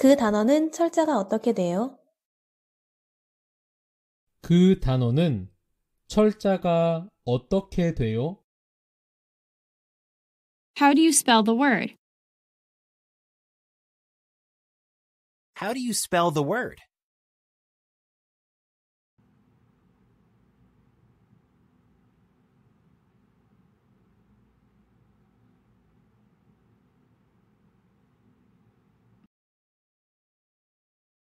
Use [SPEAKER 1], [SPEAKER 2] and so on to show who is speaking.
[SPEAKER 1] 그 단어는 철자가 어떻게 돼요?
[SPEAKER 2] 그 단어는 철자가 어떻게 돼요?
[SPEAKER 3] How do you spell the word? How do you spell the word?